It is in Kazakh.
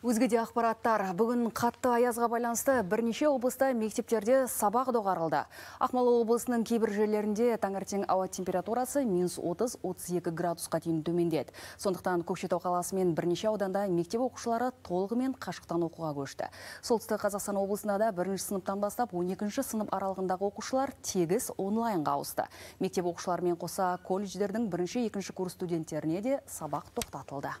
Өзгеде ақпараттар. Бүгін қатты аязға байланысты бірнеше облыста мектептерде сабақ доғарылды. Ақмола облысының кейбір жерлерінде таңертең ауа температурасы минус 30-32 градусқа дейін төмендеді. Сондықтан Көкшетау қаласы мен бірнеше ауданда мектеп оқушылары толығымен қашықтан оқуға көшті. Солтүстік Қазақстан облысында да бірінші сыныптан бастап 12-ші сынып аралығындағы оқушылар тегіс онлайнға ауысты. Мектеп оқушыларымен қоса колледждердің бірінші екінші курс студенттеріне де сабақ тоқтатылды.